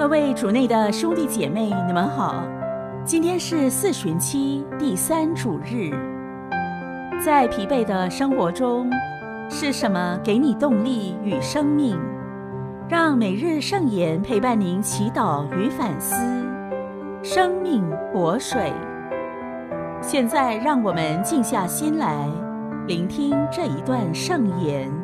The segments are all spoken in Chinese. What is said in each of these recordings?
各位主内的兄弟姐妹，你们好。今天是四旬期第三主日。在疲惫的生活中，是什么给你动力与生命？让每日圣言陪伴您祈祷与反思。生命活水。现在，让我们静下心来，聆听这一段圣言。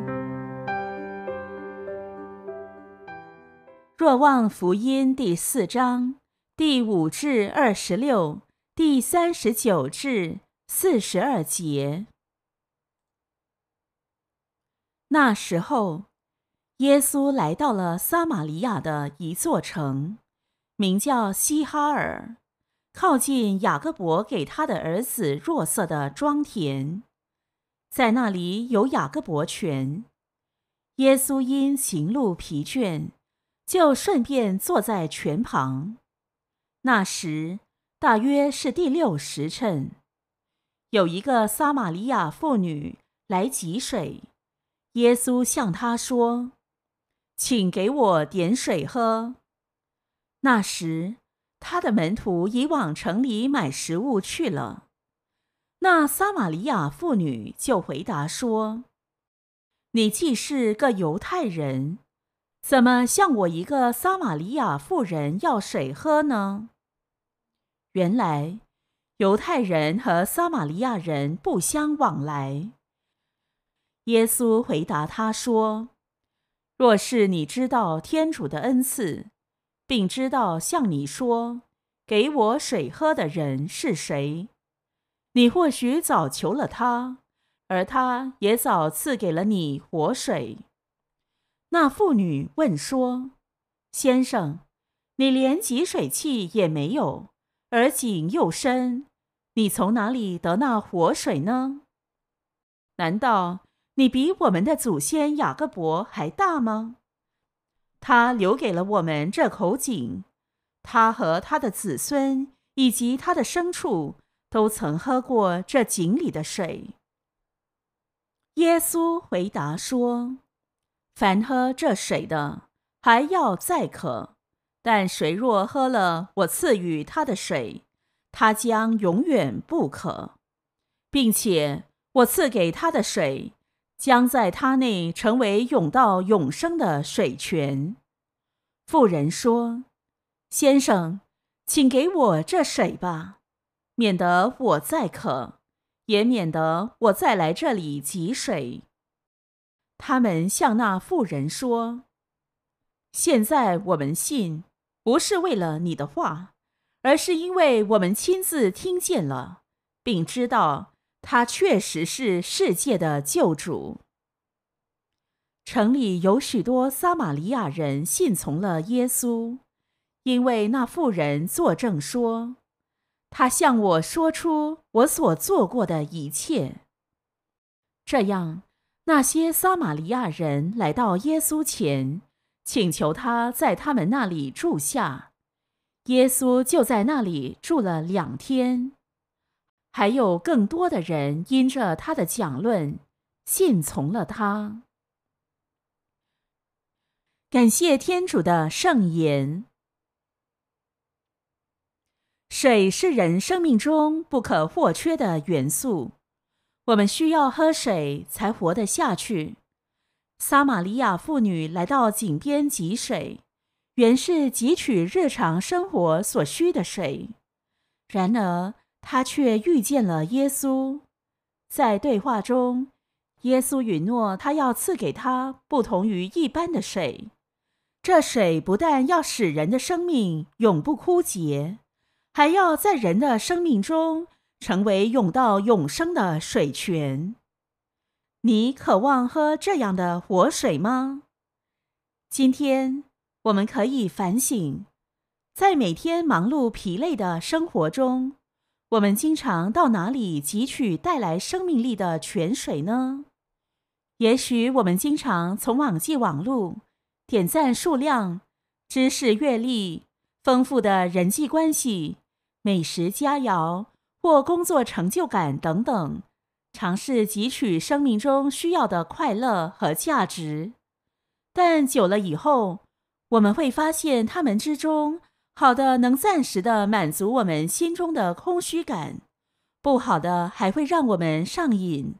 若望福音第四章第五至二十六、第三十九至四十二节。那时候，耶稣来到了撒玛利亚的一座城，名叫希哈尔，靠近雅各伯给他的儿子若瑟的庄田，在那里有雅各伯泉。耶稣因行路疲倦。就顺便坐在泉旁。那时大约是第六时辰，有一个撒玛利亚妇女来汲水。耶稣向她说：“请给我点水喝。”那时他的门徒已往城里买食物去了。那撒玛利亚妇女就回答说：“你既是个犹太人，”怎么向我一个撒玛利亚妇人要水喝呢？原来犹太人和撒玛利亚人不相往来。耶稣回答他说：“若是你知道天主的恩赐，并知道向你说‘给我水喝’的人是谁，你或许早求了他，而他也早赐给了你活水。”那妇女问说：“先生，你连汲水器也没有，而井又深，你从哪里得那活水呢？难道你比我们的祖先雅各伯还大吗？他留给了我们这口井，他和他的子孙以及他的牲畜都曾喝过这井里的水。”耶稣回答说。凡喝这水的，还要再渴；但谁若喝了我赐予他的水，他将永远不渴，并且我赐给他的水，将在他内成为永到永生的水泉。妇人说：“先生，请给我这水吧，免得我再渴，也免得我再来这里汲水。”他们向那妇人说：“现在我们信，不是为了你的话，而是因为我们亲自听见了，并知道他确实是世界的救主。城里有许多撒玛利亚人信从了耶稣，因为那妇人作证说，他向我说出我所做过的一切。这样。”那些撒玛利亚人来到耶稣前，请求他在他们那里住下。耶稣就在那里住了两天，还有更多的人因着他的讲论信从了他。感谢天主的圣言。水是人生命中不可或缺的元素。我们需要喝水才活得下去。撒玛利亚妇女来到井边汲水，原是汲取日常生活所需的水。然而，她却遇见了耶稣。在对话中，耶稣允诺他要赐给他不同于一般的水。这水不但要使人的生命永不枯竭，还要在人的生命中。成为永到永生的水泉，你渴望喝这样的活水吗？今天我们可以反省，在每天忙碌疲累的生活中，我们经常到哪里汲取带来生命力的泉水呢？也许我们经常从网际网路、点赞数量、知识阅历、丰富的人际关系、美食佳肴。或工作成就感等等，尝试汲取生命中需要的快乐和价值。但久了以后，我们会发现，他们之中好的能暂时的满足我们心中的空虚感，不好的还会让我们上瘾，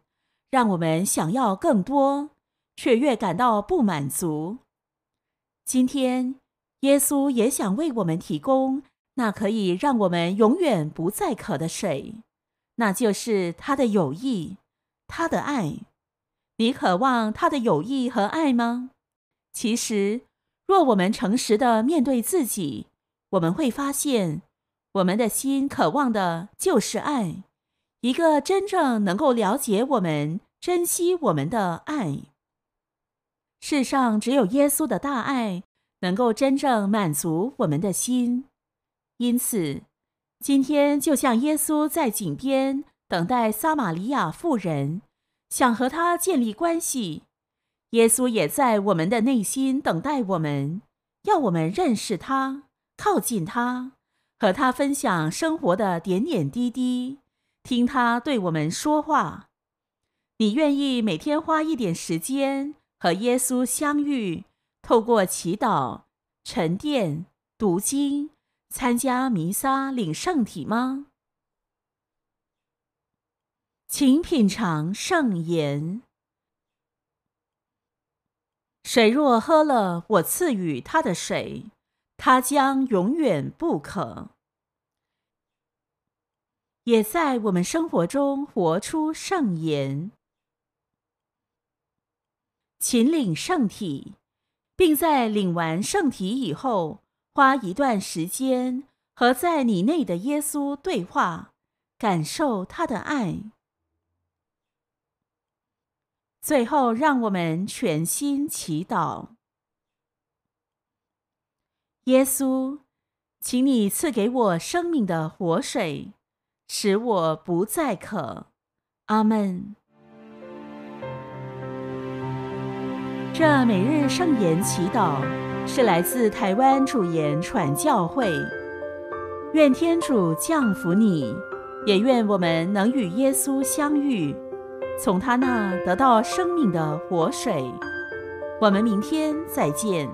让我们想要更多，却越感到不满足。今天，耶稣也想为我们提供。那可以让我们永远不再渴的水，那就是他的友谊，他的爱。你渴望他的友谊和爱吗？其实，若我们诚实的面对自己，我们会发现，我们的心渴望的就是爱，一个真正能够了解我们、珍惜我们的爱。世上只有耶稣的大爱，能够真正满足我们的心。因此，今天就像耶稣在井边等待撒玛利亚妇人，想和她建立关系。耶稣也在我们的内心等待我们，要我们认识他、靠近他、和他分享生活的点点滴滴，听他对我们说话。你愿意每天花一点时间和耶稣相遇，透过祈祷、沉淀、读经？参加弥撒领圣体吗？请品尝圣言。谁若喝了我赐予他的水，他将永远不渴。也在我们生活中活出圣言，勤领圣体，并在领完圣体以后。花一段时间和在你内的耶稣对话，感受他的爱。最后，让我们全心祈祷：耶稣，请你赐给我生命的活水，使我不再渴。阿门。这每日圣言祈祷。是来自台湾主言传教会，愿天主降福你，也愿我们能与耶稣相遇，从他那得到生命的活水。我们明天再见。